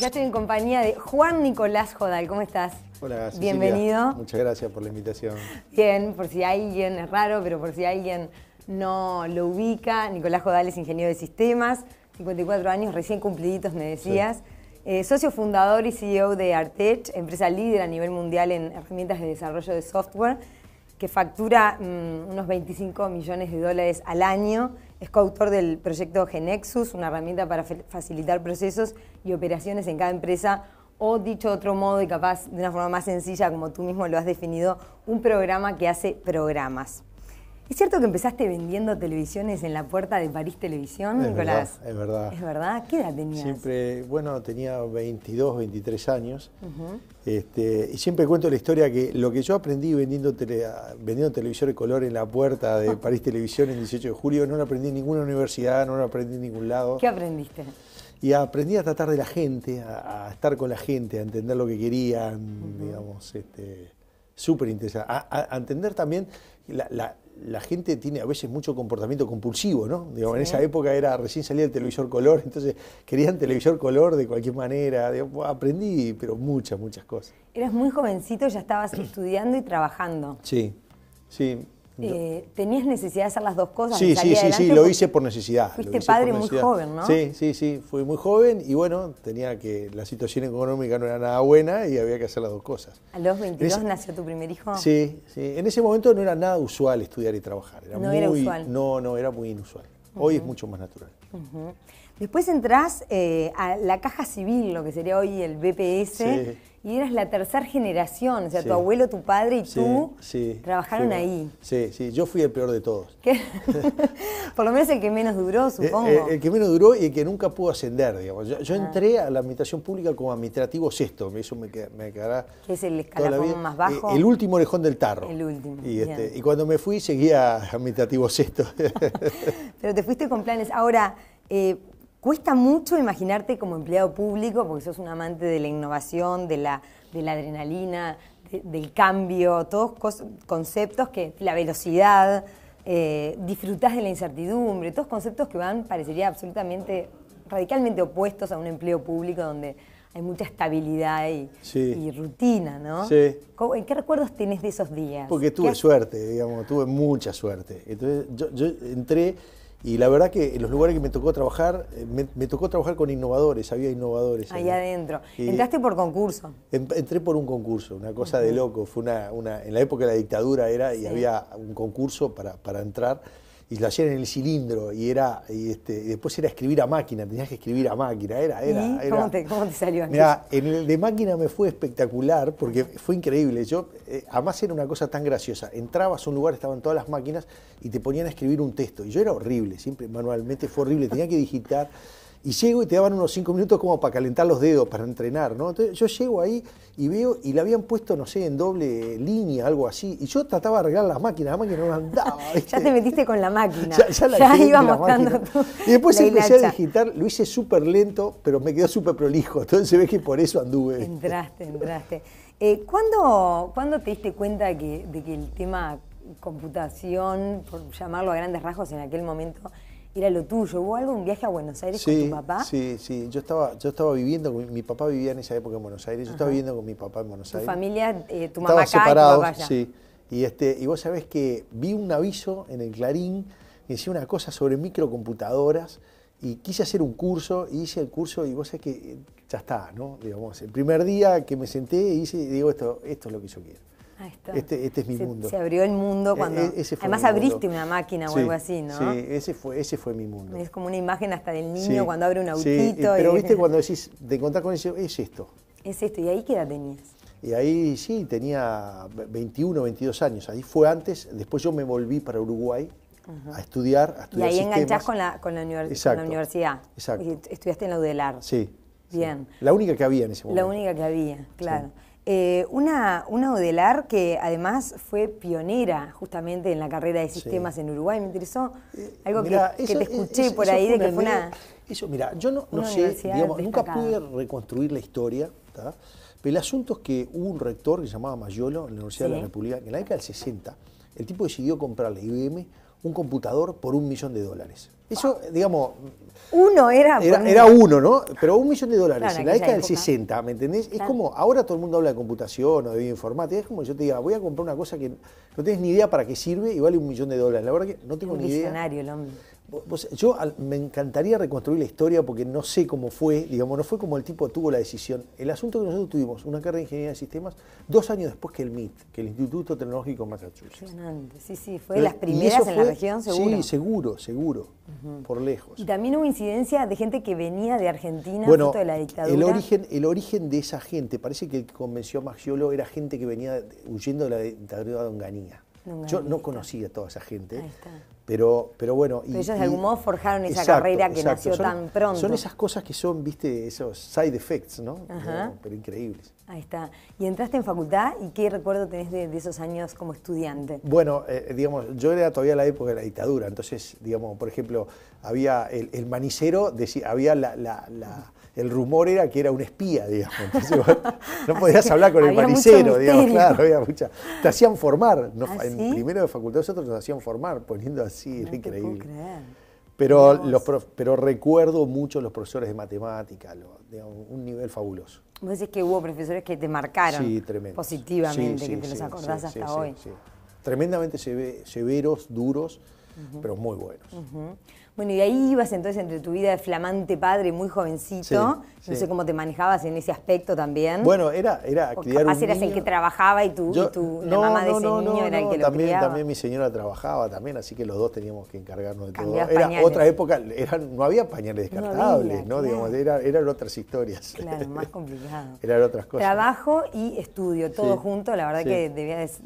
ya estoy en compañía de Juan Nicolás Jodal. ¿Cómo estás? Hola, Cecilia. Bienvenido. Muchas gracias por la invitación. Bien, por si alguien, es raro, pero por si alguien no lo ubica, Nicolás Jodal es ingeniero de sistemas, 54 años, recién cumpliditos me decías. Eh, socio fundador y CEO de Artech, empresa líder a nivel mundial en herramientas de desarrollo de software, que factura mm, unos 25 millones de dólares al año es coautor del proyecto Genexus, una herramienta para facilitar procesos y operaciones en cada empresa, o dicho de otro modo y capaz de una forma más sencilla, como tú mismo lo has definido, un programa que hace programas. ¿Es cierto que empezaste vendiendo televisiones en la puerta de París Televisión, Nicolás? Verdad, es verdad. ¿Es verdad? ¿Qué edad tenías? Siempre, bueno, tenía 22, 23 años. Este, y siempre cuento la historia que lo que yo aprendí vendiendo, tele, vendiendo de color en la puerta de París Televisión el 18 de julio, no lo aprendí en ninguna universidad, no lo aprendí en ningún lado. ¿Qué aprendiste? Y aprendí a tratar de la gente, a, estar con la gente, a entender lo que querían, digamos, este, súper interesante. A, entender también la, la gente tiene a veces mucho comportamiento compulsivo, ¿no? Digamos, En esa época era recién salía el televisor color, entonces querían televisor color de cualquier manera. aprendí, pero muchas, muchas cosas. Eras muy jovencito, ya estabas estudiando y trabajando. Sí, sí. Eh, ¿Tenías necesidad de hacer las dos cosas? Sí, sí, sí, lo hice por necesidad. Fuiste padre muy joven, ¿no? Sí, sí, sí, fui muy joven y bueno, tenía que, la situación económica no era nada buena y había que hacer las dos cosas. ¿A los 22 nació tu primer hijo? Sí, sí, en ese momento no era nada usual estudiar y trabajar. Era no muy, era usual. No, no, era muy inusual. Hoy es mucho más natural. Después entras eh, a la Caja Civil, lo que sería hoy el BPS. Sí y eras la tercera generación, o sea, tu abuelo, tu padre y tú trabajaron ahí. Sí, sí, yo fui el peor de todos. Por lo menos el que menos duró, eh, supongo. Eh, el, que menos duró y el que nunca pudo ascender, digamos. Yo, ah. entré a la administración pública como administrativo sexto, eso me, me quedará... ¿Qué es el escalafón más bajo? Eh, el último orejón del tarro. El último, y, este, cuando me fui seguía administrativo sexto. Pero te fuiste con planes. Ahora... Cuesta mucho imaginarte como empleado público porque sos un amante de la innovación, de la, de la adrenalina, del cambio, todos conceptos que la velocidad, eh, disfrutás de la incertidumbre, todos conceptos que van, parecería absolutamente, radicalmente opuestos a un empleo público donde hay mucha estabilidad y, rutina, ¿no? Sí. ¿Qué recuerdos tenés de esos días? Porque tuve suerte, digamos, tuve mucha suerte. Entonces yo entré y la verdad que en los lugares que me tocó trabajar, eh, me, tocó trabajar con innovadores, había innovadores. Allá ahí. adentro. ¿Entraste por concurso? entré por un concurso, una cosa de loco. Fue una, en la época de la dictadura era, y había un concurso para, para entrar y lo hacían en el cilindro y era y este, después era escribir a máquina, tenías que escribir a máquina, era, era, ¿Cómo, te, ¿Cómo te, salió? Mira, en el de máquina me fue espectacular porque fue increíble. Yo, eh, además era una cosa tan graciosa. Entrabas a un lugar, estaban todas las máquinas y te ponían a escribir un texto. Y yo era horrible, siempre manualmente fue horrible, tenía que digitar y llego y te daban unos cinco minutos como para calentar los dedos, para entrenar, ¿no? Entonces yo llego ahí y veo, y la habían puesto, no sé, en doble línea, algo así, y yo trataba de arreglar las máquinas, la máquina no andaba. ya te metiste con la máquina, ya, la iba mostrando Y después empecé a digitar, lo hice súper lento, pero me quedó súper prolijo, entonces ves que por eso anduve. Entraste, entraste. Eh, ¿cuándo, te diste cuenta que, de que el tema computación, por llamarlo a grandes rasgos en aquel momento, era lo tuyo. ¿Hubo algo, un viaje a Buenos Aires con tu papá? Sí, sí, yo estaba, yo estaba viviendo, con, mi papá vivía en esa época en Buenos Aires, yo estaba viviendo con mi papá en Buenos Aires. Eh, tu familia, tu mamá acá y Sí, y, este, y vos sabés que vi un aviso en el Clarín que decía una cosa sobre microcomputadoras y quise hacer un curso, y hice el curso y vos sabés que eh, ya está, ¿no? Digamos, el primer día que me senté hice, digo, esto, esto es lo que yo quiero. Ahí está. Este, este es mi mundo. Se abrió el mundo e-, cuando. E-, además, abriste una máquina o algo así, ¿no? Sí, ese fue, ese fue mi mundo. Es como una imagen hasta del niño cuando abre un autito. pero viste, cuando decís, de encontrar con eso, es esto. Es esto. ¿Y ahí qué edad tenías? Y ahí sí, tenía 21, 22 años. Ahí fue antes. Después yo me volví para Uruguay. a estudiar, Y ahí enganchás con la, con la, universidad. Exacto. Y estudiaste en la UDELAR. Sí. Bien. La única que había en ese momento. La única que había, claro. Eh, una, una Odelar que además fue pionera justamente en la carrera de sistemas en Uruguay. Me interesó eh, algo que, te escuché por ahí de que fue una. Eso, mira, yo no, sé, nunca pude reconstruir la historia, pero el asunto es que hubo un rector que se llamaba Mayolo en la Universidad de la República, en la década del 60, el tipo decidió comprarle a IBM un computador por un millón de dólares. Eso, digamos. Uno era, era. uno, ¿no? Pero un millón de dólares en la década del 60, ¿me entendés? Es como, ahora todo el mundo habla de computación o de bioinformática, es como yo te diga, voy a comprar una cosa que no tienes ni idea para qué sirve y vale un millón de dólares. La verdad que no tengo ni idea. El hombre yo me encantaría reconstruir la historia porque no sé cómo fue, digamos, no fue como el tipo tuvo la decisión. El asunto que nosotros tuvimos, una carrera de ingeniería de sistemas, dos años después que el MIT, que el Instituto Tecnológico de Massachusetts. Sí, sí, fue eh, de las primeras en la región, seguro. Sí, seguro, seguro, por lejos. Y también hubo incidencia de gente que venía de Argentina bueno, de la dictadura. El origen, el origen de esa gente, parece que el que convenció a Maxiolo era gente que venía huyendo de la dictadura de Onganía. Yo no conocía a toda esa gente. Ahí está pero, pero bueno. ellos de algún modo forjaron esa carrera que nació tan pronto. Son esas cosas que son, viste, esos side effects, ¿no? Pero increíbles. Ahí está. ¿Y entraste en facultad y qué recuerdo tenés de, esos años como estudiante? Bueno, eh, eh, digamos, yo era todavía la época de la dictadura, entonces, digamos, por ejemplo, había el, manicero, decía, había la el rumor era que era un espía, digamos. no podías hablar con el maricero, digamos, claro, había mucha. Te hacían formar. en ¿Ah, primero de facultad nosotros nos hacían formar, poniendo así, increíble. Pero, los pero recuerdo mucho los profesores de matemática, un nivel fabuloso. Vos decís que hubo profesores que te marcaron positivamente, que te los acordás hasta hoy. Tremendamente severos, duros, pero muy buenos. Bueno, y ahí ibas entonces entre tu vida de flamante padre, muy jovencito. no sé cómo te manejabas en ese aspecto también. Bueno, era, era eras el que trabajaba y tú, la mamá de ese niño era el que lo también, También mi señora trabajaba también, así que los dos teníamos que encargarnos de todo. Era otra época, no había pañales descartables, ¿no? Digamos, era, eran otras historias. Claro, más complicado. eran otras cosas. Trabajo y estudio, todo junto, la verdad que debía estar,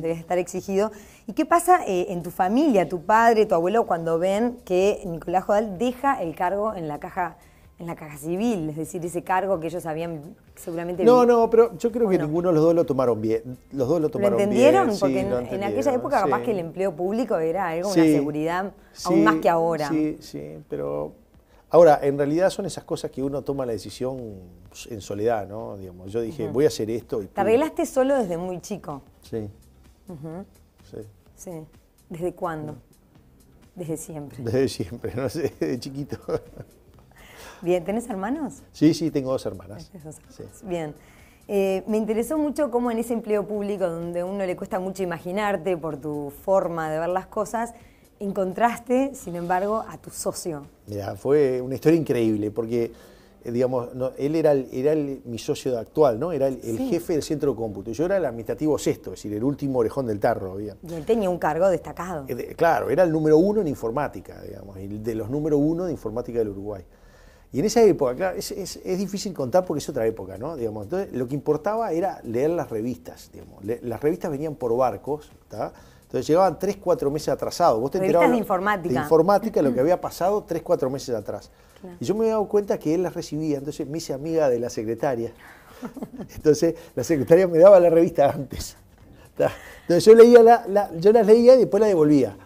debías estar exigido. ¿Y qué pasa eh, en tu familia, tu padre, tu abuelo, cuando ven que Nicolás Jodal deja el cargo en la caja? En la caja civil, es decir, ese cargo que ellos habían seguramente... No, no, pero yo creo que ninguno de los dos lo tomaron bien. Los dos lo tomaron entendieron? Porque en, aquella época capaz que el empleo público era algo, una seguridad, aún más que ahora. Sí, sí, pero Ahora, en realidad son esas cosas que uno toma la decisión en soledad, ¿no? Digamos, yo dije, voy a hacer esto. Y Te arreglaste solo desde muy chico. Sí. Ajá. Sí. ¿Desde cuándo? Mm. Desde siempre. Desde siempre, no sé, desde chiquito. Bien, ¿tenés hermanos? Sí, sí, tengo dos hermanas. Sí. Bien. Eh, me interesó mucho cómo en ese empleo público, donde a uno le cuesta mucho imaginarte por tu forma de ver las cosas, encontraste, sin embargo, a tu socio. Mira, fue una historia increíble, porque eh, digamos, él era, el, era mi socio actual, ¿no? Era el, jefe del centro de cómputo. Yo era el administrativo sexto, es decir, el último orejón del tarro. Y él tenía un cargo destacado. Eh, claro, era el número uno en informática, digamos, el de los número uno de informática del Uruguay. Y en esa época, claro, es, difícil contar porque es otra época, ¿no? Digamos, entonces, lo que importaba era leer las revistas, digamos. las revistas venían por barcos, ¿está? Entonces llegaban 3, 4 meses atrasados. Vos te de informática. De informática, lo que había pasado tres, 4 meses atrás. Y yo me había dado cuenta que él las recibía, entonces me hice amiga de la secretaria. Entonces la secretaria me daba la revista antes. Entonces yo, leía la, yo las leía y después la devolvía.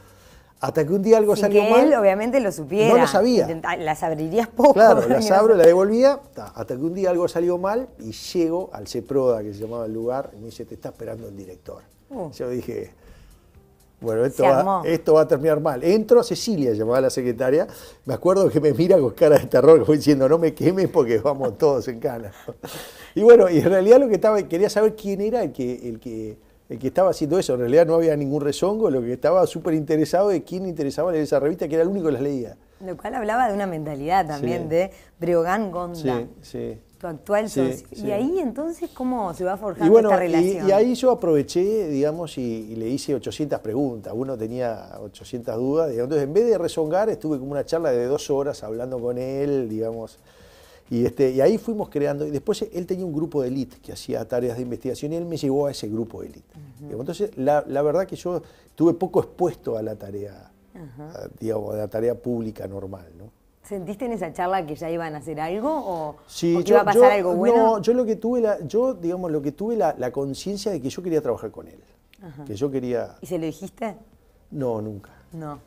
Hasta que un día algo salió salió que él obviamente lo supiera. No lo sabía. Ah, las abrirías poco. Claro, las abro, las devolvía, hasta que un día algo salió mal y llego al CEPRODA, que se llamaba el lugar, y me dice, te está esperando el director. Uh. Yo dije, bueno, esto va, esto va a terminar mal. Entro, a Cecilia llamaba la secretaria, me acuerdo que me mira con cara de terror, voy diciendo, no me quemes porque vamos todos en cana. y bueno, y en realidad lo que estaba, quería saber quién era el que, el que, el que estaba haciendo eso. En realidad no había ningún rezongo, lo que estaba súper interesado de quién interesaba en esa revista, que era el único que las leía. Lo cual hablaba de una mentalidad también de Breogán Gonda. Sí, sí tu actual Y ahí entonces, ¿cómo se va forjando esta relación? Y, ahí yo aproveché, digamos, y, le hice 800 preguntas. Uno tenía 800 dudas. Entonces, en vez de rezongar, estuve como una charla de dos horas hablando con él, digamos. Y, este, y ahí fuimos creando. Y después él tenía un grupo de élite que hacía tareas de investigación y él me llevó a ese grupo de élite. Entonces, la, verdad que yo estuve poco expuesto a la tarea, digamos, a la tarea pública normal, ¿no? ¿Sentiste en esa charla que ya iban a hacer algo o, que iba a pasar algo bueno? No, yo lo que tuve la, yo, digamos, lo que tuve la, conciencia de que yo quería trabajar con él. Que yo quería. ¿Y se lo dijiste? No, nunca. No.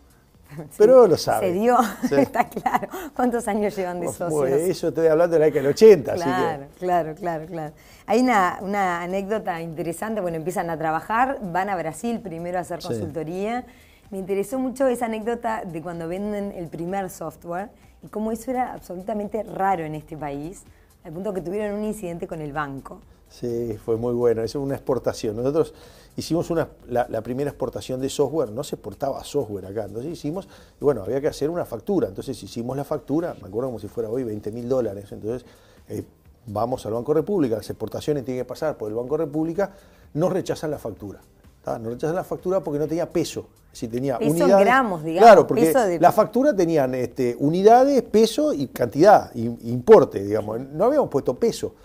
Pero lo sabe. Se dio, está claro. ¿Cuántos años llevan de pues, socios? Bueno, pues, eso estoy hablando de la década del 80. Claro, así que... claro, claro, claro. Hay una, anécdota interesante. Bueno, empiezan a trabajar, van a Brasil primero a hacer consultoría. Me interesó mucho esa anécdota de cuando venden el primer software y cómo eso era absolutamente raro en este país, al punto que tuvieron un incidente con el banco. Sí, fue muy bueno. Eso es una exportación. Nosotros hicimos la, primera exportación de software, no se exportaba software acá. Entonces hicimos, y bueno, había que hacer una factura. Entonces hicimos la factura, me acuerdo como si fuera hoy 20 mil dólares. Entonces eh, vamos al Banco República, las exportaciones tienen que pasar por el Banco República, nos rechazan la factura. No rechazan la factura porque no tenía peso. Si tenía gramos, digamos. Claro, porque la factura tenían este, unidades, peso y cantidad, y, importe, digamos. No habíamos puesto peso.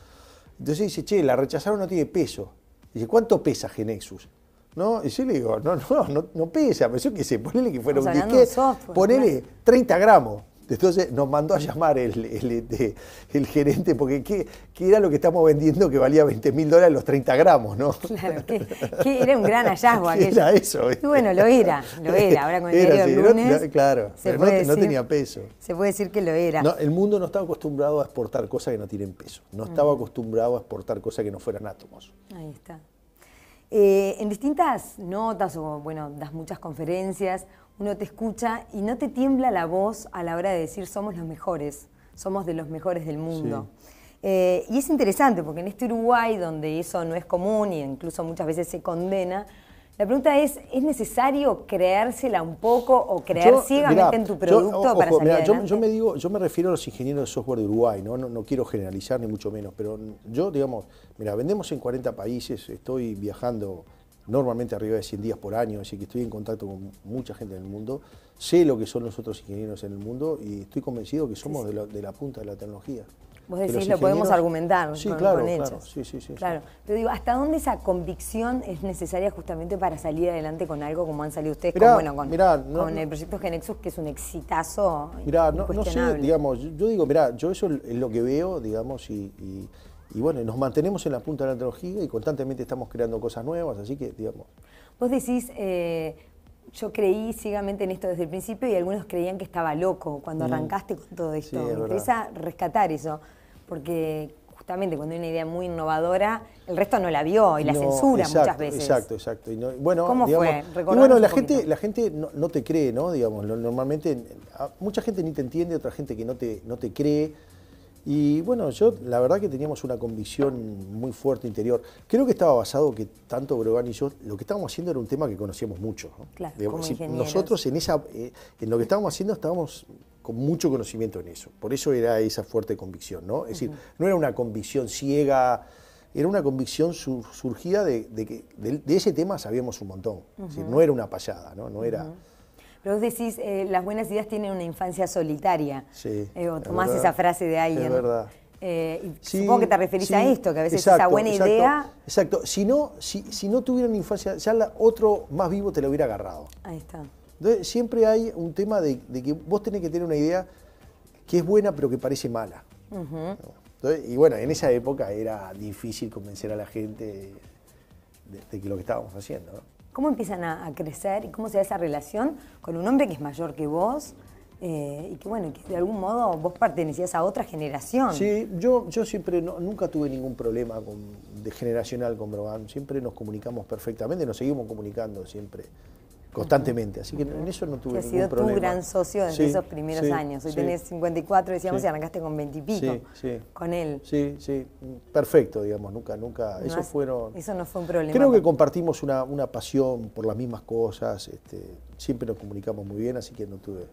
Entonces dice, che, la rechazaron, no tiene peso. Dice, ¿cuánto pesa Genexus? ¿No? Y yo le digo, no, no, no, no pesa. Pero yo qué sé, ponele que fuera un disquete, ponele 30 gramos. Entonces nos mandó a llamar el, este, gerente porque ¿qué, era lo que estamos vendiendo que valía 20 mil dólares los 30 gramos, ¿no? Claro, que, era un gran hallazgo aquello. Era eso. bueno, lo era, lo era. Ahora con el era, del lunes... claro, no, tenía peso. Se puede decir que lo era. el mundo no estaba acostumbrado a exportar cosas que no tienen peso. No mm. estaba acostumbrado a exportar cosas que no fueran átomos. Ahí está. Eh, en distintas notas, o bueno, das muchas conferencias uno te escucha y no te tiembla la voz a la hora de decir somos los mejores, somos de los mejores del mundo. Eh, y es interesante porque en este Uruguay, donde eso no es común y e incluso muchas veces se condena, la pregunta es, ¿es necesario creérsela un poco o creer ciegamente en tu producto para salir yo, me digo, yo me refiero a los ingenieros de software de Uruguay, ¿no? No, no, no quiero generalizar ni mucho menos, pero yo, digamos, mira, vendemos en 40 países, estoy viajando normalmente arriba de 100 días por año, así que estoy en contacto con mucha gente en el mundo, sé lo que son los otros ingenieros en el mundo y estoy convencido que somos De, la, punta de la tecnología. Vos decís, lo podemos argumentar con, claro, Claro, sí, sí, Claro. Pero digo, ¿hasta dónde esa convicción es necesaria justamente para salir adelante con algo como han salido ustedes con, el proyecto Genexus, que es un exitazo Mirá, no, sé, digamos, yo digo, mirá, yo eso es lo que veo, digamos, y y bueno, nos mantenemos en la punta de la tecnología y constantemente estamos creando cosas nuevas, así que digamos. Vos decís, eh, yo creí ciegamente en esto desde el principio y algunos creían que estaba loco cuando mm. arrancaste con todo esto. Sí, Me interesa rescatar eso, porque justamente cuando hay una idea muy innovadora, el resto no la vio y la censura muchas veces. Exacto, exacto. bueno, ¿Cómo fue? bueno, la gente, la gente no, te cree, ¿no? Digamos, normalmente mucha gente ni te entiende, otra gente que no te, no te cree. Y bueno, yo la verdad que teníamos una convicción muy fuerte interior. Creo que estaba basado que tanto Brogan y yo, lo que estábamos haciendo era un tema que conocíamos mucho. Claro, nosotros en, esa, eh, en lo que estábamos haciendo estábamos con mucho conocimiento en eso. Por eso era esa fuerte convicción, ¿no? Es decir, no era una convicción ciega, era una convicción surgida de, que de, ese tema sabíamos un montón. es decir, no era una payada, ¿no? No era... Pero vos decís, eh, las buenas ideas tienen una infancia solitaria. Sí. Eh, tomás esa frase de alguien. Es verdad. Eh, supongo que te referís a esto, que a veces esa buena idea. Exacto. Si no, si, si no tuvieran infancia, ya otro más vivo te lo hubiera agarrado. Ahí está. Entonces, siempre hay un tema de, que vos tenés que tener una idea que es buena pero que parece mala. y bueno, en esa época era difícil convencer a la gente de, que lo que estábamos haciendo. ¿no? ¿Cómo empiezan a, crecer y cómo se da esa relación con un hombre que es mayor que vos? Eh, y que bueno, que de algún modo vos pertenecías a otra generación. Sí, yo, yo siempre, nunca tuve ningún problema de generacional con Brogan. Siempre nos comunicamos perfectamente, nos seguimos comunicando siempre constantemente. Así que en eso no tuve ningún problema. Has sido tu gran socio desde esos primeros años. Hoy tenés 54, decíamos, y arrancaste con 20 pico con él. Sí, sí, perfecto, digamos, nunca, nunca. eso, fueron, eso no fue un problema. Creo que compartimos una, pasión por las mismas cosas, este, siempre nos comunicamos muy bien, así que no tuve...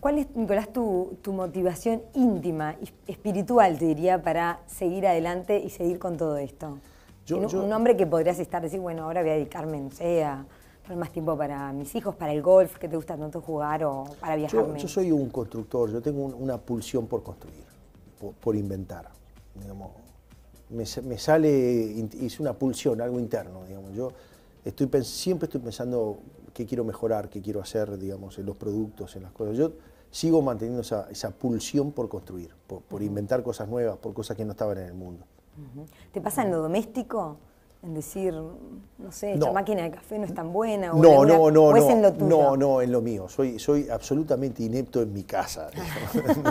¿Cuál es, Nicolás, tu, motivación íntima, espiritual, te diría, para seguir adelante y seguir con todo esto? un, hombre que podrías estar, decir, bueno, ahora voy a dedicarme, en fea más tiempo para mis hijos, para el golf, que te gusta tanto jugar o para viajar. Yo, soy un constructor, yo tengo una pulsión por construir, por, inventar. Digamos. Me, sale, es una pulsión, algo interno. Digamos. Yo estoy, siempre estoy pensando qué quiero mejorar, qué quiero hacer, digamos, en los productos, en las cosas. Yo sigo manteniendo esa, pulsión por construir, por, por, inventar cosas nuevas, por cosas que no estaban en el mundo. ¿Te pasa en lo doméstico? en decir, no sé, esta máquina de café no es tan buena? O no, no, no, es en lo tuyo. no, no, en lo mío. Soy, soy absolutamente inepto en mi casa.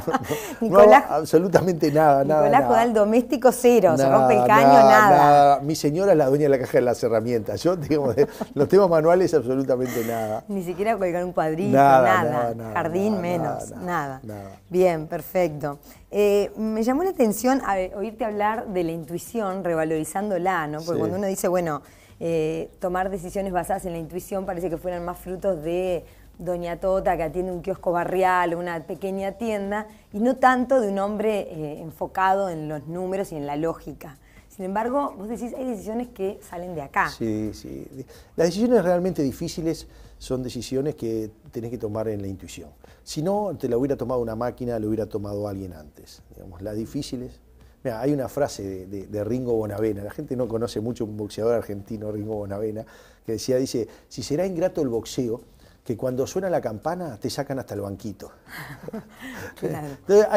absolutamente nada, nada. Nicolás el doméstico cero, se rompe el caño, nada, Mi señora es la dueña de la caja de las herramientas. Yo, digamos, los temas manuales, absolutamente nada. Ni siquiera colgar un cuadrito, nada. jardín menos, nada, Bien, perfecto. Eh, me llamó la atención oírte hablar de la intuición, revalorizándola, ¿no? Porque cuando dice, bueno, eh, tomar decisiones basadas en la intuición parece que fueran más frutos de Doña Tota, que atiende un kiosco barrial, o una pequeña tienda, y no tanto de un hombre eh, enfocado en los números y en la lógica. Sin embargo, vos decís, hay decisiones que salen de acá. Sí, sí. Las decisiones realmente difíciles son decisiones que tenés que tomar en la intuición. Si no, te la hubiera tomado una máquina, la hubiera tomado alguien antes. Digamos, las difíciles Mira, hay una frase de, Ringo Bonavena, la gente no conoce mucho un boxeador argentino, Ringo Bonavena, que decía, dice, si será ingrato el boxeo, que cuando suena la campana te sacan hasta el banquito. claro. Entonces,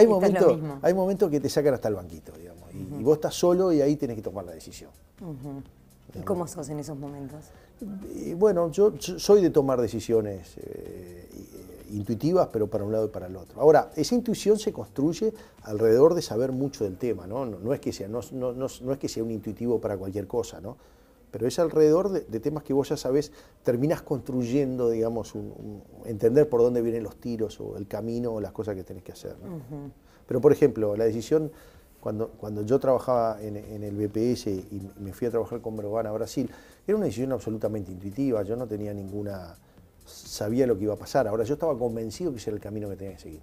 hay momentos que te sacan hasta el banquito, digamos, y, vos estás solo y ahí tenés que tomar la decisión. ¿Y cómo sos en esos momentos? bueno, yo, soy de tomar decisiones. Eh, intuitivas, pero para un lado y para el otro. Ahora, esa intuición se construye alrededor de saber mucho del tema, ¿no? No, es, que sea, no, no, no, es que sea un intuitivo para cualquier cosa, ¿no? Pero es alrededor de, temas que vos ya sabés, terminás construyendo, digamos, entender por dónde vienen los tiros o el camino o las cosas que tenés que hacer. Pero, por ejemplo, la decisión cuando, cuando, yo trabajaba en, el BPS y me fui a trabajar con verban a Brasil, era una decisión absolutamente intuitiva, yo no tenía ninguna, sabía lo que iba a pasar. Ahora yo estaba convencido que ese era el camino que tenía que seguir.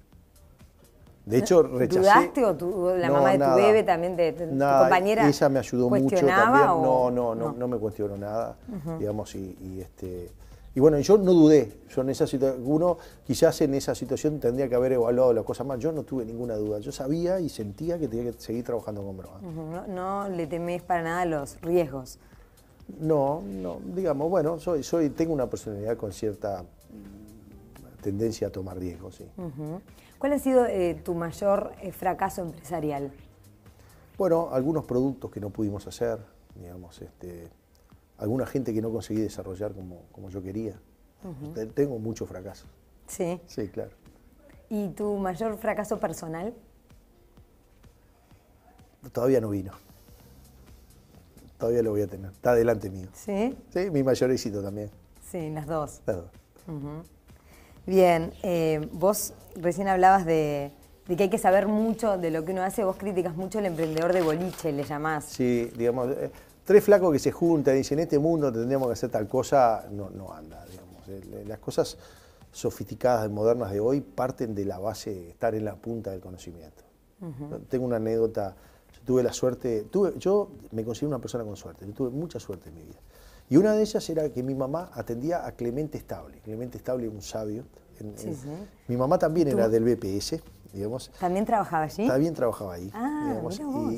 De hecho, rechacé. ¿Dudaste o tu, la mamá de tu bebé también, de tu compañera? Esa me ayudó mucho No, no, no, no, me cuestionó nada, digamos, y, este. Y bueno, yo no dudé, yo en esa uno quizás en esa situación tendría que haber evaluado las cosas más, yo no tuve ninguna duda, yo sabía y sentía que tenía que seguir trabajando con broma no, no le temes para nada los riesgos. No, no, digamos, bueno, soy, soy, tengo una personalidad con cierta tendencia a tomar riesgos, sí. ¿Cuál ha sido eh, tu mayor eh, fracaso empresarial? Bueno, algunos productos que no pudimos hacer, digamos, este, alguna gente que no conseguí desarrollar como, como yo quería. Tengo muchos fracasos. Sí. Sí, claro. ¿Y tu mayor fracaso personal? Todavía no vino. Todavía lo voy a tener. Está delante mío. ¿Sí? Sí, mi mayor éxito también. Sí, las dos. Las dos. Bien, eh, vos recién hablabas de, que hay que saber mucho de lo que uno hace. Vos criticas mucho el emprendedor de boliche, le llamás. Sí, digamos, eh, tres flacos que se juntan y dicen, en este mundo tendríamos que hacer tal cosa, no, no anda, digamos. Eh, las cosas sofisticadas, y modernas de hoy parten de la base de estar en la punta del conocimiento. Tengo una anécdota tuve la suerte, tuve, yo me considero una persona con suerte, yo tuve mucha suerte en mi vida. Y una de ellas era que mi mamá atendía a Clemente Estable. Clemente Estable, un sabio. Mi mamá también era del BPS. ¿También trabajaba allí? También trabajaba ahí, ah,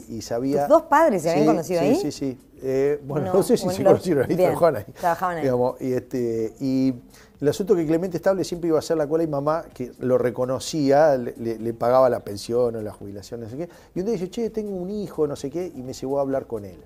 y, y, sabía... ¿Tus dos padres se habían conocido ahí? Sí, sí, sí. Eh, bueno, no, sé si se conocieron ahí, trabajaban ahí. Trabajaban ahí. Digamos, y, este, y el asunto que Clemente Estable siempre iba a hacer la cola y mamá, que lo reconocía, le, le, pagaba la pensión o la jubilación, no sé qué. Y un día dice, che, tengo un hijo, no sé qué, y me llevó a hablar con él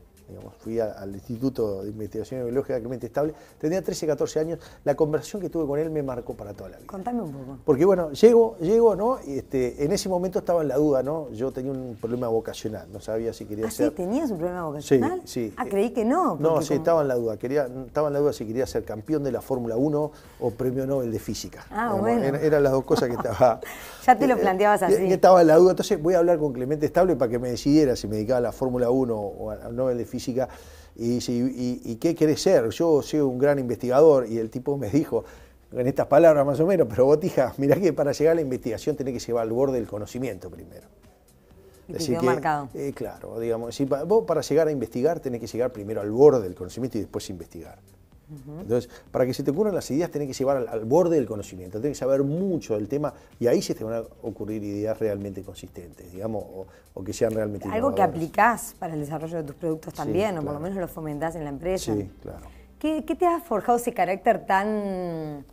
fui al Instituto de Investigación Biológica Clemente Estable, tenía 13, 14 años, la conversación que tuve con él me marcó para toda la vida. Contame un poco. Porque bueno, llego, llego, ¿no? Este, en ese momento estaba en la duda, ¿no? Yo tenía un problema vocacional, no sabía si quería ¿Ah, ser... Sí, tenías un problema vocacional? Sí, sí. Ah, creí que no. No, sí, estaba en la duda, quería, estaba en la duda si quería ser campeón de la Fórmula 1 o premio Nobel de Física. Ah, bueno. Eran, las dos cosas que estaba... ya te lo eh, planteabas eh, así. estaba en la duda, entonces voy a hablar con Clemente Estable para que me decidiera si me dedicaba a la Fórmula 1 o al Nobel de Física física, y dice, ¿y, qué querés ser? Yo soy un gran investigador, y el tipo me dijo, en estas palabras más o menos, pero botija, mirá que para llegar a la investigación tenés que llevar al borde del conocimiento primero. Y eh, claro, digamos, vos para llegar a investigar tenés que llegar primero al borde del conocimiento y después investigar. Entonces, para que se te ocurran las ideas, tenés que llevar al, borde del conocimiento, tenés que saber mucho del tema y ahí se te van a ocurrir ideas realmente consistentes, digamos, o, que sean realmente. Algo que aplicás para el desarrollo de tus productos también, o por lo menos lo fomentás en la empresa. Sí, claro. ¿Qué, te ha forjado ese carácter tan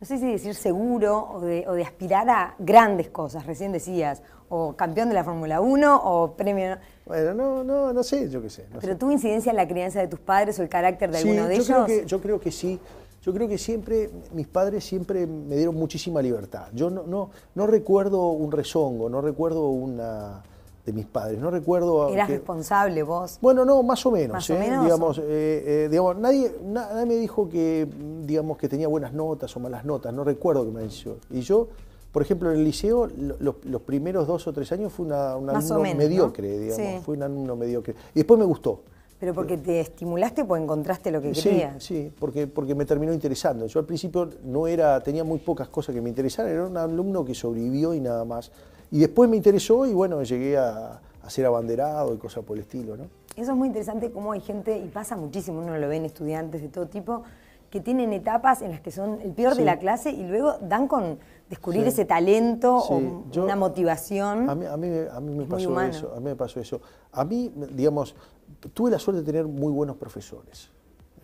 no sé si decir seguro o de, o aspirar a grandes cosas, recién decías, o campeón de la Fórmula 1 o premio... Bueno, no, no, no sé, yo qué sé. ¿Pero tuvo incidencia en la crianza de tus padres o el carácter de alguno de yo ellos? Creo que, yo creo que sí. Yo creo que siempre, mis padres siempre me dieron muchísima libertad. Yo no, no, no recuerdo un rezongo, no recuerdo una, mis padres. No recuerdo. ¿Eras responsable vos? Bueno, no, más o menos. nadie, me dijo que, digamos, que tenía buenas notas o malas notas. No recuerdo que me dicho. Y yo, por ejemplo, en el liceo, los, primeros dos o tres años fue una, un alumno mediocre, Fue un alumno mediocre. Y después me gustó. Pero porque te estimulaste, o encontraste lo que querías. Sí, sí, porque, porque me terminó interesando. Yo al principio no era, tenía muy pocas cosas que me interesaran, era un alumno que sobrevivió y nada más. Y después me interesó y bueno, llegué a, ser abanderado y cosas por el estilo, ¿no? Eso es muy interesante cómo hay gente, y pasa muchísimo, uno lo ve en estudiantes de todo tipo, que tienen etapas en las que son el peor de la clase y luego dan con descubrir ese talento o una motivación. A mí, a mí, a mí me pasó eso, a mí me pasó eso. A mí, digamos, tuve la suerte de tener muy buenos profesores.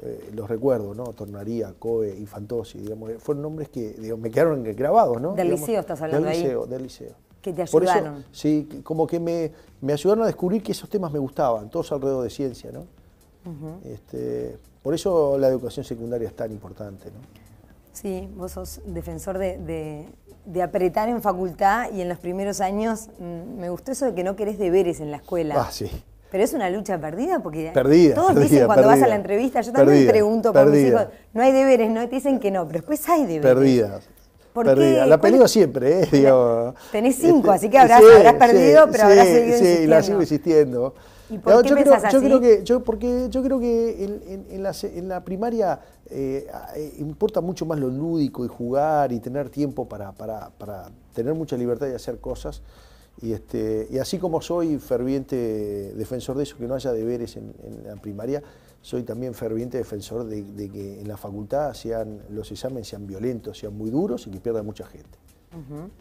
Eh, los recuerdo, ¿no? Tornaría, Coe, Infantosi, digamos, eh, fueron nombres que me quedaron grabados, ¿no? Del liceo estás hablando ahí. Del liceo, del liceo. Que te ayudaron. sí, como que me, me, ayudaron a descubrir que esos temas me gustaban, todos alrededor de ciencia, ¿no? este, por eso la educación secundaria es tan importante, ¿no? Sí, vos sos defensor de, de, apretar en facultad y en los primeros años mm, me gustó eso de que no querés deberes en la escuela. Ah, sí. Pero es una lucha perdida porque perdida, todos dicen cuando vas a la entrevista, yo también pregunto por mis no hay deberes, no te dicen que no, pero después hay deberes. Perdidas, la peleo siempre, ¿eh? Digo, Tenés este, cinco, así que habrás, perdido, pero habrás seguido insistiendo. Sí, la sigo insistiendo. ¿Y yo creo, Yo creo que, yo, porque yo creo que en, la, primaria eh, eh, importa mucho más lo lúdico y jugar y tener tiempo para, tener mucha libertad y hacer cosas. Y, este, y así como soy ferviente defensor de eso, que no haya deberes en la primaria, soy también ferviente defensor de, que en la facultad sean, los exámenes sean violentos, sean muy duros y que pierda mucha gente.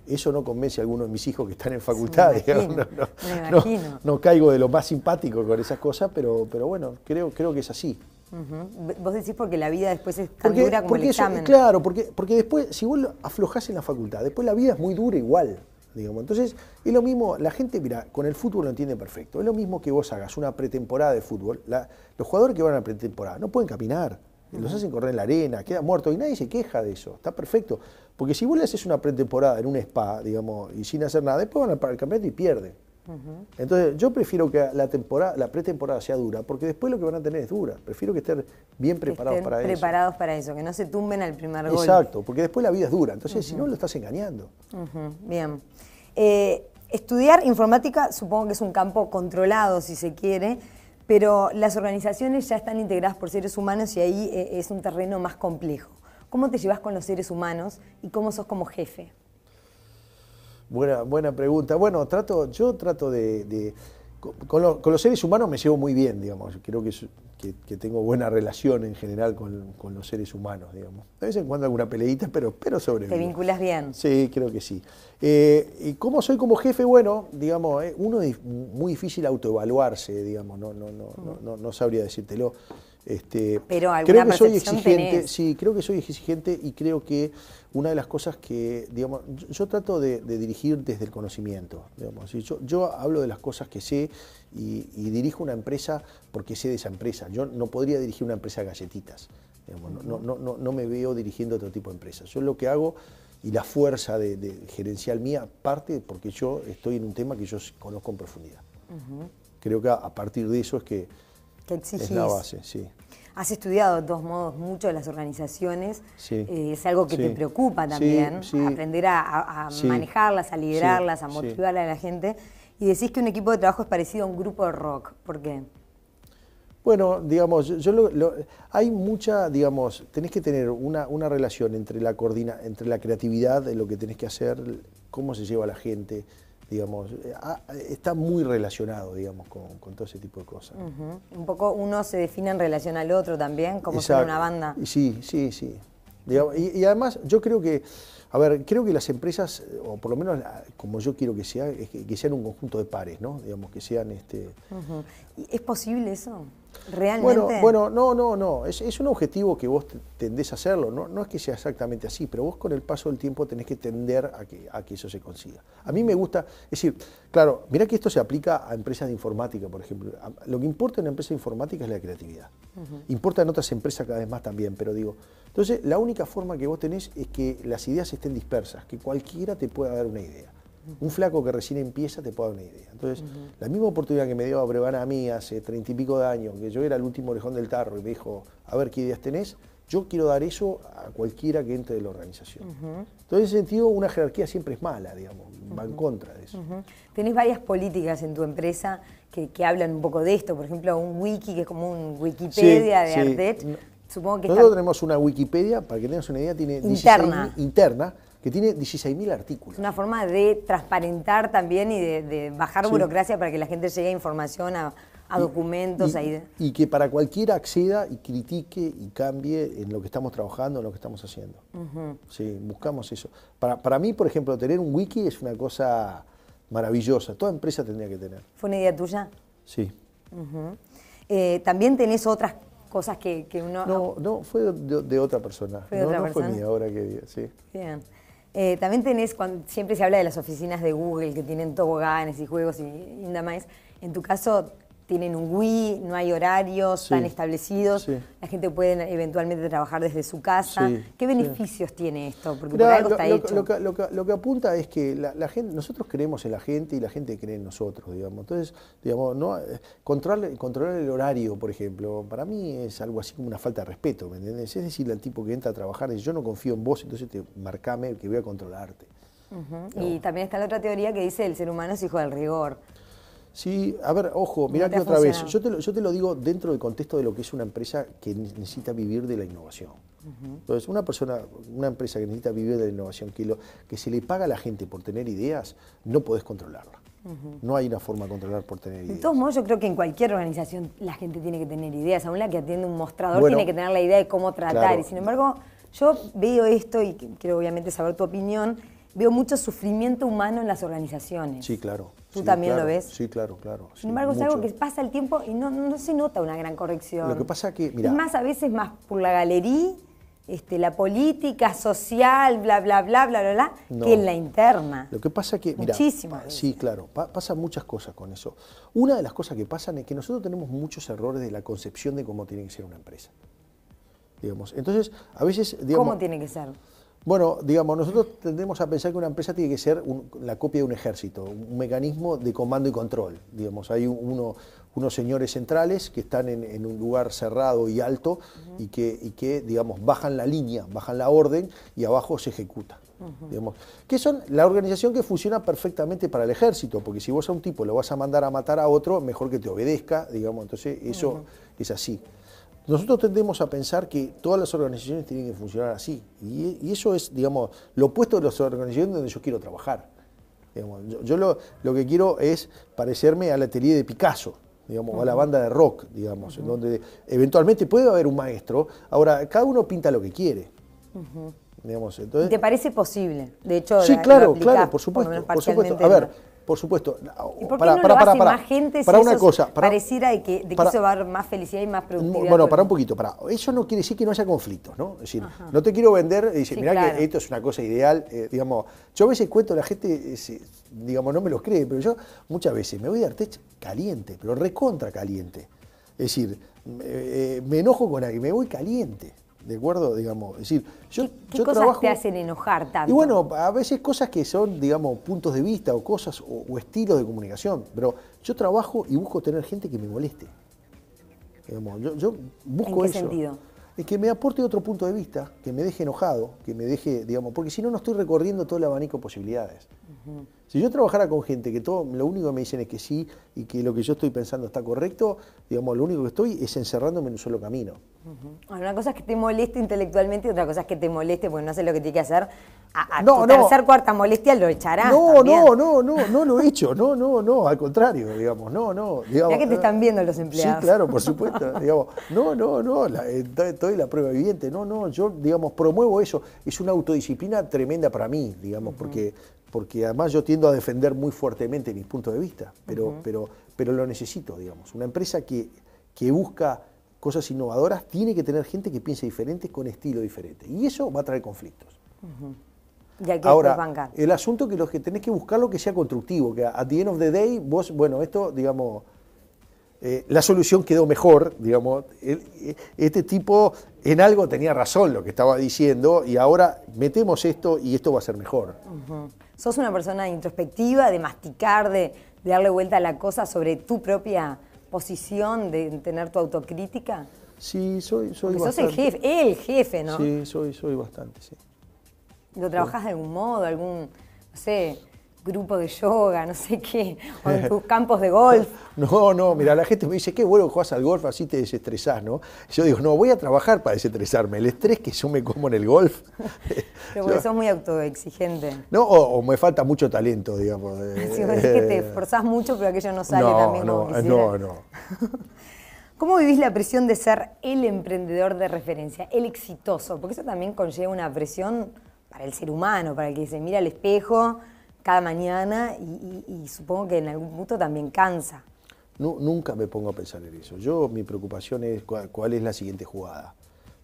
Eso no convence a algunos de mis hijos que están en facultad. Me imagino, no, caigo de lo más simpático con esas cosas, pero, pero bueno, creo, creo que es así. Vos decís porque la vida después es tan dura como el examen. claro, porque, porque después, si vos aflojás en la facultad, después la vida es muy dura igual. Digamos. Entonces, es lo mismo, la gente, mira, con el fútbol lo entiende perfecto. Es lo mismo que vos hagas una pretemporada de fútbol. los jugadores que van a la pretemporada no pueden caminar, los hacen correr en la arena, quedan muertos y nadie se queja de eso. Está perfecto. Porque si vos le haces una pretemporada en un spa, digamos, y sin hacer nada, después van al campeonato y pierden. Entonces, yo prefiero que la temporada, la pretemporada sea dura, porque después lo que van a tener es dura. Prefiero que estén bien preparados para eso. Preparados para eso, que no se tumben al primer gol. Exacto, porque después la vida es dura. Entonces, si no, lo estás engañando. Bien. Eh, estudiar informática supongo que es un campo controlado, si se quiere, pero las organizaciones ya están integradas por seres humanos y ahí eh, es un terreno más complejo. ¿Cómo te llevas con los seres humanos y cómo sos como jefe? Buena, buena pregunta. Bueno, trato, yo trato de. con, los seres humanos me llevo muy bien, digamos. Creo que, que, tengo buena relación en general con, los seres humanos, digamos. De vez en cuando alguna peleita, pero, pero sobre ¿Te vinculas bien? Sí, creo que sí. Eh, ¿Y cómo soy como jefe? Bueno, digamos, eh, uno es muy difícil autoevaluarse, digamos. No, no, no, no, no, no sabría decírtelo. Este, Pero creo que soy exigente, sí, creo que soy exigente y creo que una de las cosas que, digamos, yo, trato de, dirigir desde el conocimiento, digamos, yo, yo, hablo de las cosas que sé y, dirijo una empresa porque sé de esa empresa, yo no podría dirigir una empresa de galletitas, no, no, me veo dirigiendo otro tipo de empresas, yo lo que hago y la fuerza de, gerencial mía parte porque yo estoy en un tema que yo conozco en profundidad. Creo que a partir de eso es que es la base, sí. Has estudiado de todos modos mucho las organizaciones, eh, es algo que te preocupa también, aprender a, manejarlas, a liderarlas, a motivar a la gente. Y decís que un equipo de trabajo es parecido a un grupo de rock, ¿por qué? Bueno, digamos, yo hay mucha, digamos, tenés que tener una, relación entre la, entre la creatividad, de lo que tenés que hacer, cómo se lleva la gente, digamos, eh, ah, eh, está muy relacionado, digamos, con, todo ese tipo de cosas. Un poco uno se define en relación al otro también, como si una banda. Sí, sí, sí. y, además yo creo que, a ver, creo que las empresas, o por lo menos como yo quiero que sea, que, sean un conjunto de pares, ¿no? Digamos, que sean este. ¿Es posible eso? ¿Realmente? Bueno, bueno no, no, no. Es, un objetivo que vos tendés a hacerlo. No, es que sea exactamente así, pero vos con el paso del tiempo tenés que tender a que, a que eso se consiga. A mí me gusta, es decir, claro, mirá que esto se aplica a empresas de informática, por ejemplo. Lo que importa en una empresa de informática es la creatividad. Importa en otras empresas cada vez más también, pero digo, entonces la única forma que vos tenés es que las ideas estén dispersas, que cualquiera te pueda dar una idea. Un flaco que recién empieza te puede dar una idea. Entonces, la misma oportunidad que me dio a Brevana a mí hace treinta y pico de años, que yo era el último orejón del tarro y me dijo, a ver qué ideas tenés, yo quiero dar eso a cualquiera que entre de la organización. Entonces, en ese sentido, una jerarquía siempre es mala, digamos, va en contra de eso. Tenés varias políticas en tu empresa que, hablan un poco de esto, por ejemplo, un wiki que es como un Wikipedia de Ardet. Supongo que Nosotros tenemos una Wikipedia, para que tengas una idea, tiene interna. interna que tiene 16.000 artículos. Es una forma de transparentar también y de, bajar burocracia para que la gente llegue a información, a, documentos. Y, ahí. y que para cualquiera acceda y critique y cambie en lo que estamos trabajando, en lo que estamos haciendo. Sí, buscamos eso. Para, para mí, por ejemplo, tener un wiki es una cosa maravillosa. Toda empresa tendría que tener. ¿Fue una idea tuya? Sí. Eh, también tenés otras cosas que, uno... No, no, fue de, otra persona. no, fue mía ahora que... Sí. Bien. Eh, también tenés, cuando, siempre se habla de las oficinas de Google que tienen toboganes y juegos y, y nada más. En tu caso, tienen un Wii, no hay horarios tan establecidos, la gente puede eventualmente trabajar desde su casa. ¿Qué beneficios tiene esto? Porque por algo lo, Lo que, apunta es que la, gente, nosotros creemos en la gente y la gente cree en nosotros, digamos. Entonces, digamos, no eh, controlar, controlar el horario, por ejemplo, para mí es algo así como una falta de respeto, ¿me entiendes? Es decirle al tipo que entra a trabajar, yo no confío en vos, entonces te marcame que voy a controlarte. Y también está la otra teoría que dice el ser humano es hijo del rigor. Sí, a ver, ojo, mirá que otra vez, yo te, lo, digo dentro del contexto de lo que es una empresa que necesita vivir de la innovación. Entonces, una persona, una empresa que necesita vivir de la innovación, que, que se le paga a la gente por tener ideas, no podés controlarla. No hay una forma de controlar por tener ideas. De todos modos, yo creo que en cualquier organización la gente tiene que tener ideas. Aún la que atiende un mostrador tiene que tener la idea de cómo tratar. y sin embargo, yo veo esto y quiero obviamente saber tu opinión. Veo mucho sufrimiento humano en las organizaciones. Sí, claro. Tú también lo ves. Sí, claro, claro. Sin embargo, es algo que pasa el tiempo y no, se nota una gran corrección. Lo que pasa que, mira. Es más, a veces más por la galería, este, la política social, bla, bla, bla, bla, bla, que en la interna. Lo que pasa es que, muchísimo Muchísimas. sí, claro. pasan muchas cosas con eso. Una de las cosas que pasan es que nosotros tenemos muchos errores de la concepción de cómo tiene que ser una empresa. Digamos. Entonces, a veces. ¿Cómo tiene que ser? Bueno, digamos, nosotros tendemos a pensar que una empresa tiene que ser la copia de un ejército, un mecanismo de comando y control. Digamos, hay uno, unos señores centrales que están en, un lugar cerrado y alto y, que, digamos, bajan la línea, bajan la orden y abajo se ejecuta. digamos, que son la organización que funciona perfectamente para el ejército, porque si vos a un tipo lo vas a mandar a matar a otro, mejor que te obedezca, digamos, entonces eso es así. Nosotros tendemos a pensar que todas las organizaciones tienen que funcionar así. Y, eso es, digamos, lo opuesto de las organizaciones donde yo quiero trabajar. yo, lo, que quiero es parecerme a la teoría de Picasso, digamos, o a la banda de rock, digamos, en donde eventualmente puede haber un maestro. Ahora, cada uno pinta lo que quiere. ¿Te parece posible? De hecho, sí, claro, claro, por supuesto, por supuesto. A ver, por supuesto. ¿Y ah, para, no para, más gente si para pareciera de que, eso va a dar más felicidad y más productividad? Bueno, para un poquito, para. Eso no quiere decir que no haya conflictos, ¿no? Es decir, no te quiero vender y decir, que esto es una cosa ideal, eh, digamos. Yo a veces cuento la gente, eh, digamos, no me los cree, pero yo muchas veces me voy de Artech caliente, pero recontra caliente. Es decir, eh, me enojo con alguien, me voy caliente. ¿De acuerdo? Digamos, es decir, yo, ¿Qué cosas trabajo, te hacen enojar tanto? Y bueno, a veces cosas que son, digamos, puntos de vista o cosas o, estilos de comunicación, pero yo trabajo y busco tener gente que me moleste. Digamos, yo, busco ¿En qué sentido? Es que me aporte otro punto de vista, que me deje enojado, que me deje, digamos, porque si no, no estoy recorriendo todo el abanico de posibilidades. Si yo trabajara con gente que todo, lo único que me dicen es que sí y que lo que yo estoy pensando está correcto, digamos, lo único que estoy es encerrándome en un solo camino. una cosa es que te moleste intelectualmente y otra cosa es que te moleste porque no sé lo que tiene que hacer. A, no, tu no. tercer, cuarta molestia lo echarás. No, no, no, no, no lo he hecho. No, no, no, al contrario, digamos, no, no. Digamos, ya que te están viendo los empleados. Sí, claro, por supuesto. digamos, no, no, no, eh, estoy la prueba viviente. No, no, yo, digamos, promuevo eso. Es una autodisciplina tremenda para mí, digamos, porque porque además yo tiendo a defender muy fuertemente mis puntos de vista, pero, pero, pero lo necesito, digamos. Una empresa que, que busca cosas innovadoras tiene que tener gente que piense diferente con estilo diferente. Y eso va a traer conflictos. Y Ahora, el asunto que que tenés que buscar lo que sea constructivo, que at the end of the day, vos, bueno, esto, digamos, eh, la solución quedó mejor, digamos, eh, este tipo en algo tenía razón lo que estaba diciendo y ahora metemos esto y esto va a ser mejor. ¿Sos una persona introspectiva, de masticar, de, darle vuelta a la cosa sobre tu propia posición, de tener tu autocrítica? Sí, soy, soy sos el jefe, el jefe, ¿no? Sí, soy, soy bastante, sí. ¿Lo trabajas de algún modo, algún, no sé, grupo de yoga, no sé qué, o en tus campos de golf. No, no, mira, la gente me dice, qué bueno que juegas al golf, así te desestresás, ¿no? Yo digo, no, voy a trabajar para desestresarme. El estrés que yo me como en el golf. Pero porque sos muy autoexigente. No, o, me falta mucho talento, digamos. Eh, sí, es que te eh. esforzás mucho, pero aquello no sale también no, No, no. ¿Cómo vivís la presión de ser el emprendedor de referencia, el exitoso? Porque eso también conlleva una presión para el ser humano, para el que se mira al espejo cada mañana y, supongo que en algún punto también cansa. nunca me pongo a pensar en eso. Yo, mi preocupación es cuál, es la siguiente jugada.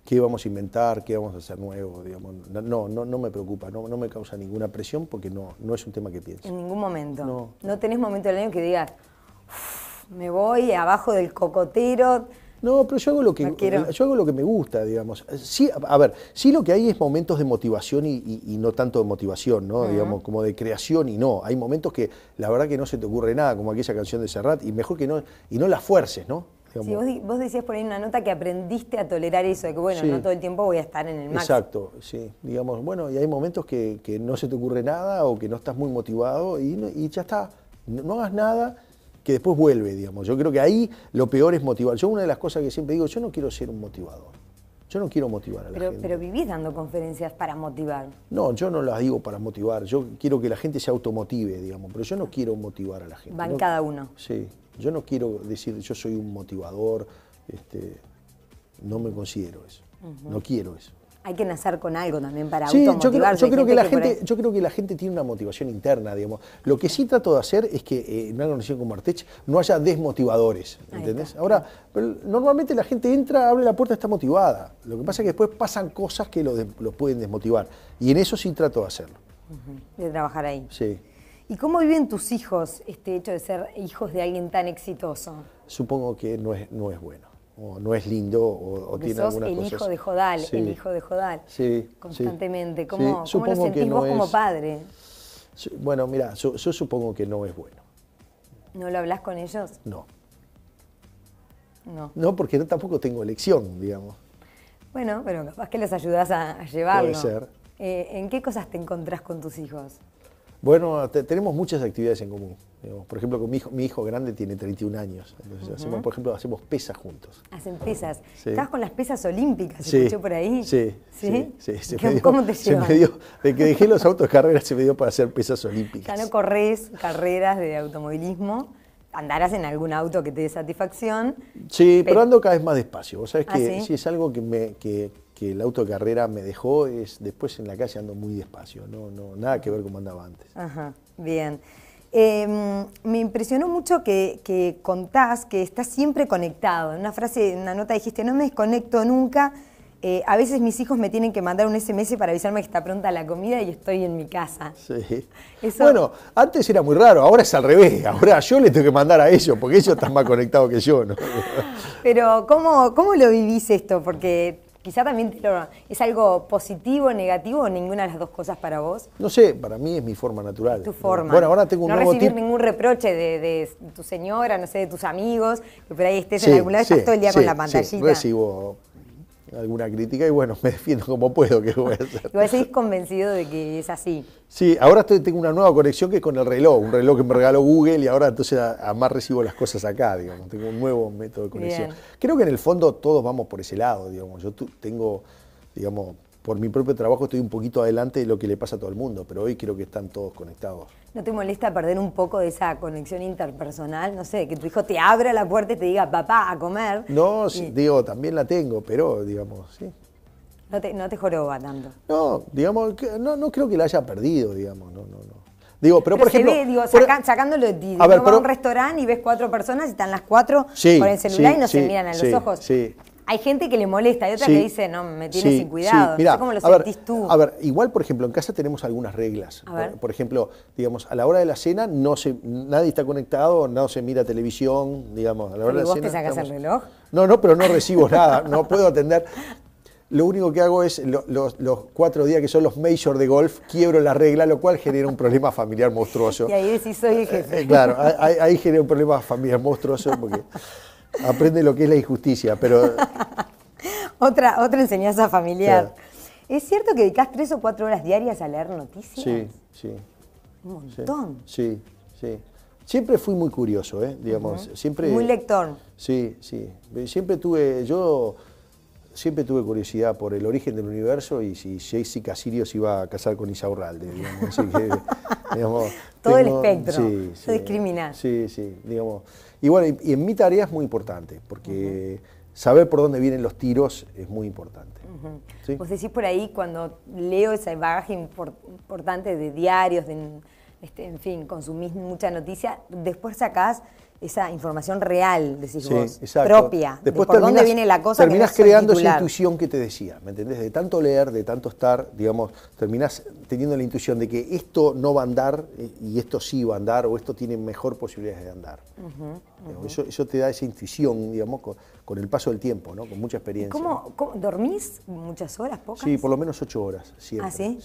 ¿Qué vamos a inventar? ¿Qué vamos a hacer nuevo? Digamos, no, no, no me preocupa, no, no me causa ninguna presión porque no, no es un tema que pienso. En ningún momento. no tenés momento del año que digas, me voy abajo del cocotero, no, pero yo hago lo que, eh, yo hago lo que me gusta, digamos. Eh, sí, a ver, sí lo que hay es momentos de motivación y, no tanto de motivación, ¿no? Digamos, como de creación y no. Hay momentos que la verdad que no se te ocurre nada, como aquella canción de Serrat, y mejor que no, y no la fuerces, ¿no? Sí, vos, decías por ahí una nota que aprendiste a tolerar eso, de que bueno, no todo el tiempo voy a estar en el máximo. Exacto, sí. Digamos, bueno, y hay momentos que, no se te ocurre nada o que no estás muy motivado y, ya está. no hagas nada después vuelve, digamos. Yo creo que ahí lo peor es motivar. Yo una de las cosas que siempre digo, yo no quiero ser un motivador. Yo no quiero motivar a la gente. Pero vivís dando conferencias para motivar. No, yo no las digo para motivar. Yo quiero que la gente se automotive, digamos. Pero yo no quiero motivar a la gente. Van cada uno. Sí. Yo no quiero decir yo soy un motivador. Este, no me considero eso. No quiero eso hay que nacer con algo también para sí, Yo creo, yo creo que la gente, yo creo que la gente tiene una motivación interna, digamos. Lo que sí trato de hacer es que eh, en una organización como Martech no haya desmotivadores, ¿entendés? Ahora, normalmente la gente entra, abre la puerta, está motivada. Lo que pasa es que después pasan cosas que lo pueden desmotivar. Y en eso sí trato de hacerlo. De trabajar ahí. Sí. ¿Y cómo viven tus hijos este hecho de ser hijos de alguien tan exitoso? Supongo que no es, no es bueno o no es lindo o, tiene sos el Hijo de Jodal, El hijo de Jodal, sí, constantemente. ¿Cómo, lo sentís vos como padre? Bueno, mira, yo, supongo que no es bueno. ¿No lo hablas con ellos? No. No. No, porque no, tampoco tengo elección, digamos. Bueno, pero capaz que les ayudás a, llevarlo. Puede ser. Eh, ¿En qué cosas te encontrás con tus hijos? Bueno, tenemos muchas actividades en común. por ejemplo, con mi hijo, grande tiene 31 años. hacemos, por ejemplo, hacemos pesas juntos. Hacen pesas. Estás con las pesas olímpicas, sí. escuché por ahí. Sí, sí, sí. Se me dio, ¿Cómo te se De que dejé los autos carreras, se me dio para hacer pesas olímpicas. Ya no corres carreras de automovilismo andarás en algún auto que te dé satisfacción. Sí, pero, ando cada vez más despacio. Vos sabés ah, que sí? es algo que, me, que, que el autocarrera me dejó es después en la calle ando muy despacio, no, no nada que ver cómo andaba antes. bien. Em, me impresionó mucho que, contás que estás siempre conectado. En una frase, en una nota dijiste, no me desconecto nunca. Eh, a veces mis hijos me tienen que mandar un SMS para avisarme que está pronta la comida y estoy en mi casa. Sí. Bueno, antes era muy raro, ahora es al revés. Ahora yo le tengo que mandar a ellos porque ellos están más conectados que yo. ¿no? Pero, ¿cómo, ¿cómo lo vivís esto? Porque Quizá también es algo positivo, negativo o ninguna de las dos cosas para vos. No sé, para mí es mi forma natural. Tu forma. Bueno, ahora tengo un no recibir ningún reproche de, de, tu señora, no sé, de tus amigos, que por ahí estés en algún lado, sí, estás todo el día con la pantallita. Sí, recibo alguna crítica y bueno, me defiendo como puedo, que voy a hacer. convencido de que es así. Sí, ahora tengo una nueva conexión que es con el reloj, un reloj que me regaló Google y ahora entonces más recibo las cosas acá, digamos, tengo un nuevo método de conexión. Creo que en el fondo todos vamos por ese lado, digamos, yo tengo, digamos, por mi propio trabajo estoy un poquito adelante de lo que le pasa a todo el mundo, pero hoy creo que están todos conectados. ¿No te molesta perder un poco de esa conexión interpersonal? No sé, que tu hijo te abra la puerta y te diga, papá, a comer. No, digo, también la tengo, pero digamos, sí. No te, joroba tanto. No, digamos, no, creo que la haya perdido, digamos, no, no, no. Digo, pero, por ejemplo. sacándolo de ti. A un restaurante y ves cuatro personas y están las cuatro con el celular y no se miran a los ojos. Sí, hay gente que le molesta, hay otra que dice, no, me tienes sin cuidado. cómo lo a sentís ver, tú. A ver, igual, por ejemplo, en casa tenemos algunas reglas. Por, ejemplo, digamos, a la hora de la cena no se, nadie está conectado, no se mira televisión, digamos, a la hora de la vos ¿Vos el reloj? No, no, pero no recibo nada, no puedo atender. Lo único que hago es los cuatro días que son los majors de golf, quiebro la regla, lo cual genera un problema familiar monstruoso. Y ahí sí soy eh, jefe. Eh, claro, ahí, ahí genera un problema familiar monstruoso porque... aprende lo que es la injusticia, pero... otra, otra enseñanza familiar. ¿Es cierto que dedicas tres o cuatro horas diarias a leer noticias? Sí, sí. Un montón. Sí, sí. Siempre fui muy curioso, ¿eh? digamos. siempre, muy lector. Sí, sí. Siempre tuve, yo siempre tuve curiosidad por el origen del universo y si Casirio se iba a casar con Isaurralde, digamos. Todo el espectro, sí, sí, Sí, Y bueno, y, en mi tarea es muy importante, porque saber por dónde vienen los tiros es muy importante. Vos decís por ahí, cuando leo ese bagaje importante de diarios, de, este, en fin, consumís mucha noticia, después sacás esa información real, decís vos, propia, Después de por dónde viene la cosa. terminas creando esa intuición que te decía, ¿me entendés? De tanto leer, de tanto estar, digamos, terminás teniendo la intuición de que esto no va a andar eh, y esto sí va a andar o esto tiene mejor posibilidades de andar. Eso, te da esa intuición, digamos, con, el paso del tiempo, ¿no? Con mucha experiencia. dormís muchas horas, pocas? Sí, por lo menos ocho horas, ¿Ah, sí?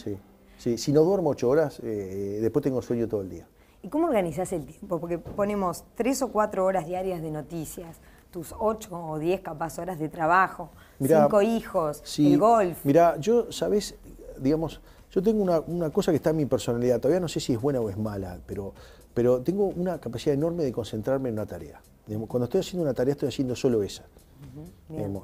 Sí. Si no duermo ocho horas, eh, después tengo sueño todo el día. ¿Y cómo organizás el tiempo? Porque ponemos tres o cuatro horas diarias de noticias, tus ocho o diez capaz horas de trabajo, cinco hijos, el golf. Mira, yo, ¿sabes? Digamos, yo tengo una, una, cosa que está en mi personalidad, todavía no sé si es buena o es mala, pero, pero tengo una capacidad enorme de concentrarme en una tarea. Cuando estoy haciendo una tarea, estoy haciendo solo esa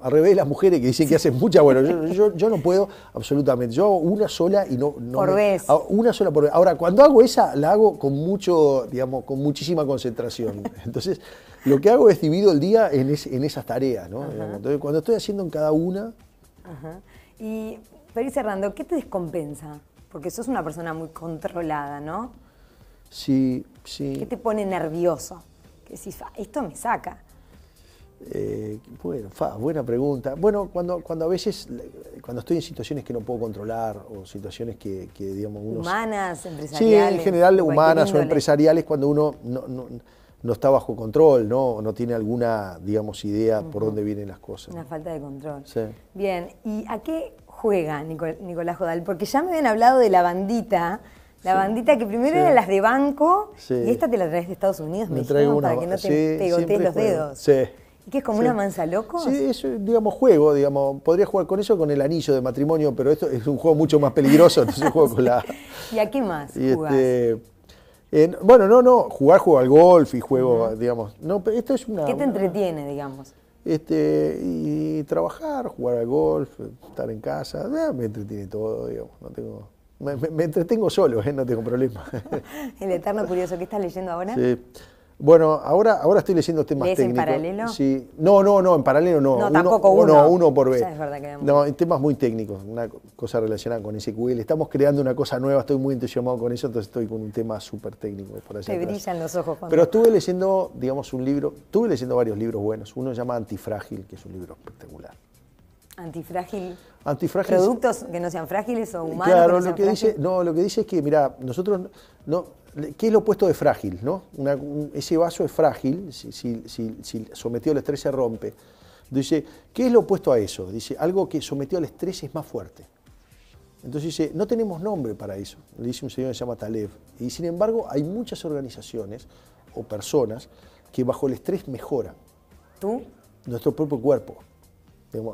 a Al revés las mujeres que dicen que hacen mucha bueno, yo, no puedo absolutamente. Yo hago una sola y no. por vez. Una sola por Ahora, cuando hago esa, la hago con mucho, digamos, con muchísima concentración. Entonces, lo que hago es divido el día en, esas tareas, ¿no? Entonces, cuando estoy haciendo en cada una. Y pero ir cerrando, ¿qué te descompensa? Porque sos una persona muy controlada, ¿no? Sí, sí. ¿Qué te pone nervioso? Que si ah, esto me saca. Eh, bueno, fa, buena pregunta. Bueno, cuando, cuando a veces, cuando estoy en situaciones que no puedo controlar o situaciones que, digamos, Humanas, empresariales. Sí, en general humanas o empresariales cuando uno no, está bajo control, ¿no? No tiene alguna, digamos, idea por dónde vienen las cosas. Una falta de control. Sí. Bien, ¿y a qué juega Nicolás Jodal? Porque ya me habían hablado de la bandita... La bandita que primero eran las de banco y esta te la traes de Estados Unidos, me, para que no te gotees los dedos. Sí. ¿Y qué es como una mansa loco? Sí, es, digamos, juego, digamos. Podría jugar con eso, con el anillo de matrimonio, pero esto es un juego mucho más peligroso, ¿Y a qué más este, bueno, no, no, jugar juego al golf y juego, digamos. No, esto es una... ¿Qué te entretiene, digamos? Este, y trabajar, jugar al golf, estar en casa, eh, me entretiene todo, digamos. No tengo... Me, entretengo solo, eh, no tengo problema. el eterno curioso, ¿qué estás leyendo ahora? Sí. Bueno, ahora, ahora estoy leyendo temas técnicos. en paralelo? No, no, no, en paralelo no. No, uno, tampoco uno. No, uno por vez. No, en temas muy técnicos, una cosa relacionada con SQL. Estamos creando una cosa nueva, estoy muy entusiasmado con eso, entonces estoy con un tema súper técnico. Por Te brillan los ojos. Pero estuve leyendo, digamos, un libro, estuve leyendo varios libros buenos. Uno se llama Antifrágil, que es un libro espectacular. Antifrágil. Antifrágil. Productos que no sean frágiles o humanos. Claro, lo que dice, no, lo que dice es que, mira, nosotros no ¿Qué es lo opuesto de frágil? ¿no? ese vaso es frágil, si, sometido al estrés se rompe. Dice, ¿qué es lo opuesto a eso? Dice, algo que sometido al estrés es más fuerte. Entonces dice, no tenemos nombre para eso, le dice un señor que se llama Taleb. Y sin embargo, hay muchas organizaciones o personas que bajo el estrés mejoran. ¿Tú? Nuestro propio cuerpo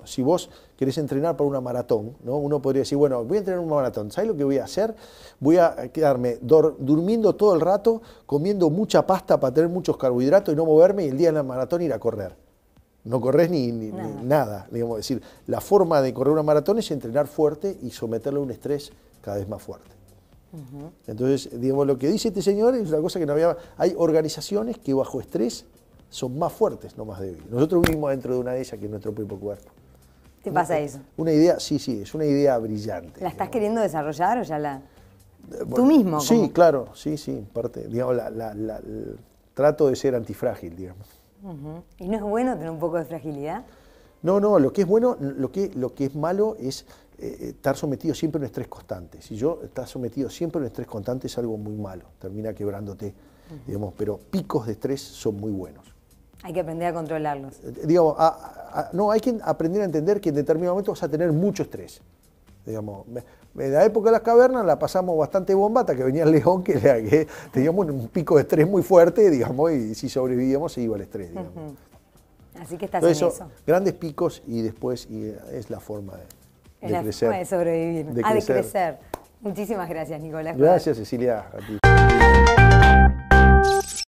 si vos querés entrenar para una maratón, ¿no? uno podría decir, bueno, voy a entrenar una maratón, ¿sabes lo que voy a hacer? Voy a quedarme durmiendo todo el rato, comiendo mucha pasta para tener muchos carbohidratos y no moverme y el día de la maratón ir a correr. No corres ni, nada. decir, la forma de correr una maratón es entrenar fuerte y someterle a un estrés cada vez más fuerte. Entonces, digamos, lo que dice este señor es una cosa que no había... Hay organizaciones que bajo estrés son más fuertes, no más débiles. Nosotros vivimos dentro de una de ellas que es nuestro propio cuerpo. ¿Te pasa eso? Una idea, sí, sí, es una idea brillante. ¿La estás queriendo desarrollar o ya la...? Eh, Tú mismo. Sí, claro, sí, sí, parte, digamos, la, trato de ser antifrágil, digamos. ¿Y no es bueno tener un poco de fragilidad? No, no, lo que es bueno, lo que, lo que es malo es eh, estar sometido siempre a un estrés constante. Si yo estar sometido siempre a un estrés constante es algo muy malo, termina quebrándote, digamos, pero picos de estrés son muy buenos. Hay que aprender a controlarlos. Eh, eh, digamos, no, hay que aprender a entender que en determinado momento vas a tener mucho estrés. Digamos, en la época de las cavernas la pasamos bastante bomba bombata, que venía el león, que, teníamos un pico de estrés muy fuerte, digamos, y si sobrevivíamos se iba el estrés, Así que estás en eso, Grandes picos y después eh, es la forma de, la Forma de sobrevivir, de ah, crecer. Muchísimas gracias, Nicolás. Gracias, Cecilia.